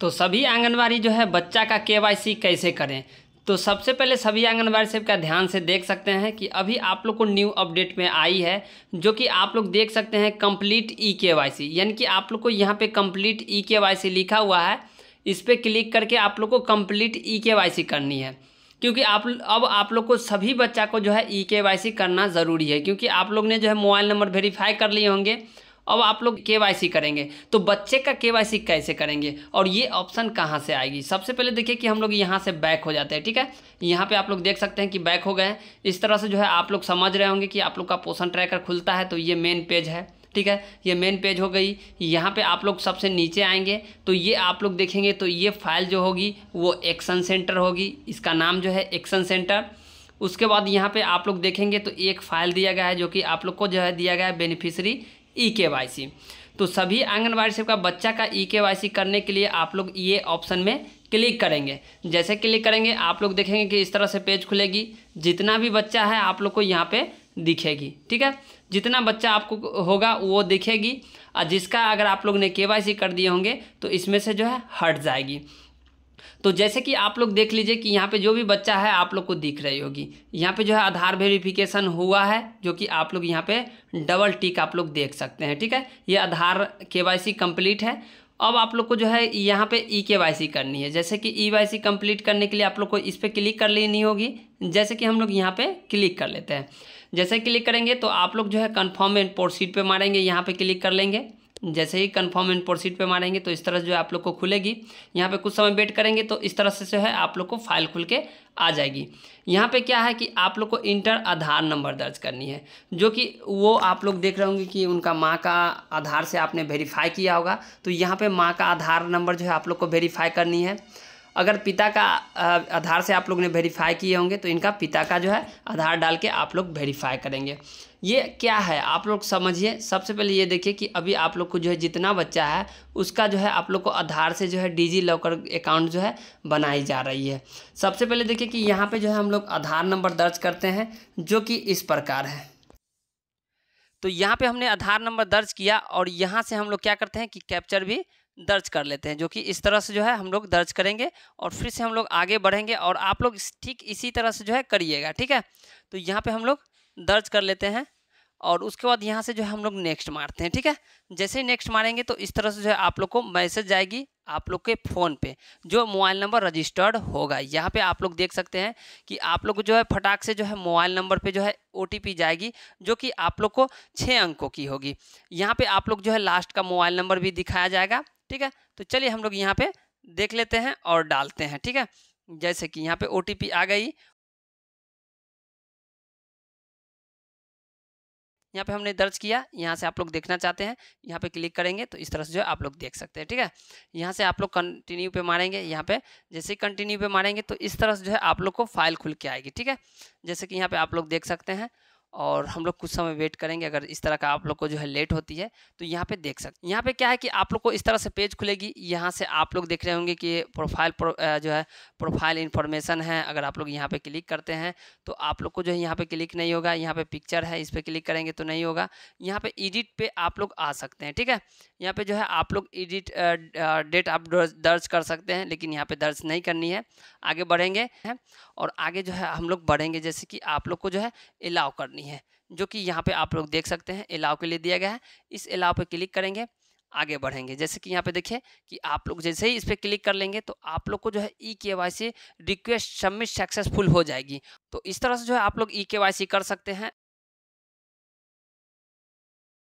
तो सभी आंगनबाड़ी जो है बच्चा का के कैसे करें तो सबसे पहले सभी आंगनबाड़ी का ध्यान से देख सकते हैं कि अभी आप लोग को न्यू अपडेट में आई है जो कि आप लोग देख सकते हैं कंप्लीट ई के वाई सी यानी कि आप लोग को यहाँ पे कंप्लीट ई के वाई सी लिखा हुआ है इस पर क्लिक करके आप लोग को कंप्लीट ई के वाई सी करनी है क्योंकि आप अब आप लोग को सभी बच्चा को जो है ई के वाई सी करना ज़रूरी है क्योंकि आप लोग ने जो है मोबाइल नंबर वेरीफाई कर लिए होंगे अब आप लोग के करेंगे तो बच्चे का के कैसे करेंगे और ये ऑप्शन कहाँ से आएगी सबसे पहले देखिए कि हम लोग यहाँ से बैक हो जाते हैं ठीक है यहाँ पे आप लोग देख सकते हैं कि बैक हो गए इस तरह से जो है आप लोग समझ रहे होंगे कि आप लोग का पोषण ट्रैकर खुलता है तो ये मेन पेज है ठीक है ये मेन पेज हो गई यहाँ पे आप लोग सबसे नीचे आएंगे तो ये आप लोग देखेंगे तो ये फाइल जो होगी वो एक्शन सेंटर होगी इसका नाम जो है एक्शन सेंटर उसके बाद यहाँ पे आप लोग देखेंगे तो एक फाइल दिया गया है जो कि आप लोग को जो है दिया गया है बेनिफिशरी ई के वाई सी तो सभी आंगनबाड़ी सेवका बच्चा का ई के वाई सी करने के लिए आप लोग ये ऑप्शन में क्लिक करेंगे जैसे क्लिक करेंगे आप लोग देखेंगे कि इस तरह से पेज खुलेगी जितना भी बच्चा है आप लोग को यहाँ पे दिखेगी ठीक है जितना बच्चा आपको होगा वो दिखेगी और जिसका अगर आप लोग ने के वाई सी कर दिए होंगे तो इसमें से जो है हट जाएगी तो जैसे कि आप लोग देख लीजिए कि यहाँ पे जो भी बच्चा है आप लोग को दिख रही होगी यहाँ पे जो है आधार वेरिफिकेशन हुआ है जो कि आप लोग यहाँ पे डबल टिक आप लोग देख सकते हैं ठीक है ये आधार केवाईसी कंप्लीट है अब आप लोग को जो है यहाँ पे ई के वाई सी करनी है जैसे कि ई वाई सी कंप्लीट करने के लिए आप लोग को इस पर क्लिक कर लेनी होगी जैसे कि हम लोग यहाँ पे क्लिक कर लेते हैं जैसे क्लिक करेंगे तो आप लोग जो है कन्फर्म एंड प्रोसीड पर मारेंगे यहाँ पे क्लिक कर लेंगे जैसे ही कन्फर्म एंड प्रोसीड पर मारेंगे तो इस तरह जो है आप लोग को खुलेगी यहाँ पे कुछ समय वेट करेंगे तो इस तरह से जो है आप लोग को फाइल खुल के आ जाएगी यहाँ पे क्या है कि आप लोग को इंटर आधार नंबर दर्ज करनी है जो कि वो आप लोग देख रहे होंगे कि उनका माँ का आधार से आपने वेरीफाई किया होगा तो यहाँ पे माँ का आधार नंबर जो है आप लोग को वेरीफाई करनी है अगर पिता का आधार से आप लोग ने वेरीफाई किए होंगे तो इनका पिता का जो है आधार डाल के आप लोग वेरीफाई करेंगे ये क्या है आप लोग समझिए सबसे पहले ये देखिए कि अभी आप लोग को जो है जितना बच्चा है उसका जो है आप लोग को आधार से जो है डिजी लॉकर अकाउंट जो है बनाई जा रही है सबसे पहले देखिए कि यहाँ पे जो है हम लोग आधार नंबर दर्ज करते हैं जो कि इस प्रकार है तो यहाँ पे हमने आधार नंबर दर्ज किया और यहाँ से हम लोग क्या करते हैं कि कैप्चर भी दर्ज कर लेते हैं जो कि इस तरह से जो है हम लोग दर्ज करेंगे और फिर से हम लोग आगे बढ़ेंगे और आप लोग ठीक इसी तरह से जो है करिएगा ठीक है तो यहाँ पे हम लोग दर्ज कर लेते हैं और उसके बाद यहाँ से जो है हम लोग नेक्स्ट मारते हैं ठीक है जैसे ही नेक्स्ट मारेंगे तो इस तरह से जो है आप लोग को मैसेज जाएगी आप लोग के फ़ोन पे जो मोबाइल नंबर रजिस्टर्ड होगा यहाँ पे आप लोग देख सकते हैं कि आप लोग जो है फटाक से जो है मोबाइल नंबर पे जो है ओ जाएगी जो कि आप लोग को छः अंकों की होगी यहाँ पे आप लोग जो है लास्ट का मोबाइल नंबर भी दिखाया जाएगा ठीक है तो चलिए हम लोग यहाँ पे देख लेते हैं और डालते हैं ठीक है जैसे कि यहाँ पे ओ आ गई यहाँ पे हमने दर्ज किया यहाँ से आप लोग देखना चाहते हैं यहाँ पे क्लिक करेंगे तो इस तरह से जो है आप लोग देख सकते हैं ठीक है यहाँ से आप लोग कंटिन्यू पे मारेंगे यहाँ पे जैसे ही कंटिन्यू पे मारेंगे तो इस तरह से जो है आप लोग को फाइल खुल के आएगी ठीक है जैसे कि यहाँ पे आप लोग देख सकते हैं और हम लोग कुछ समय वेट करेंगे अगर इस तरह का आप लोग को जो है लेट होती है तो यहाँ पे देख सकते यहाँ पे क्या है कि आप लोग को इस तरह से पेज खुलेगी यहाँ से आप लोग देख रहे होंगे कि प्रोफाइल प्रो, जो है प्रोफाइल इन्फॉर्मेशन है अगर आप लोग यहाँ पे क्लिक करते हैं तो आप लोग को जो है यहाँ पे क्लिक नहीं होगा यहाँ पे पिक्चर है इस पर क्लिक करेंगे तो नहीं होगा यहाँ पे एडिट पे आप लोग आ सकते हैं ठीक है यहाँ पे जो है आप लोग एडिट डेट आप दर्ज कर सकते हैं लेकिन यहाँ पे दर्ज नहीं करनी है आगे बढ़ेंगे और आगे जो है हम लोग बढ़ेंगे जैसे कि आप लोग को जो है अलाउ करनी गई है जो कि यहाँ पे आप लोग देख सकते हैं अलाव के लिए दिया गया है इस अलाव पे क्लिक करेंगे आगे बढ़ेंगे जैसे कि यहाँ पे देखिए कि आप लोग जैसे ही इस पर क्लिक कर लेंगे तो आप लोग को जो है E K Y C request submit successful हो जाएगी तो इस तरह से जो है आप लोग ई के वाई सी कर सकते हैं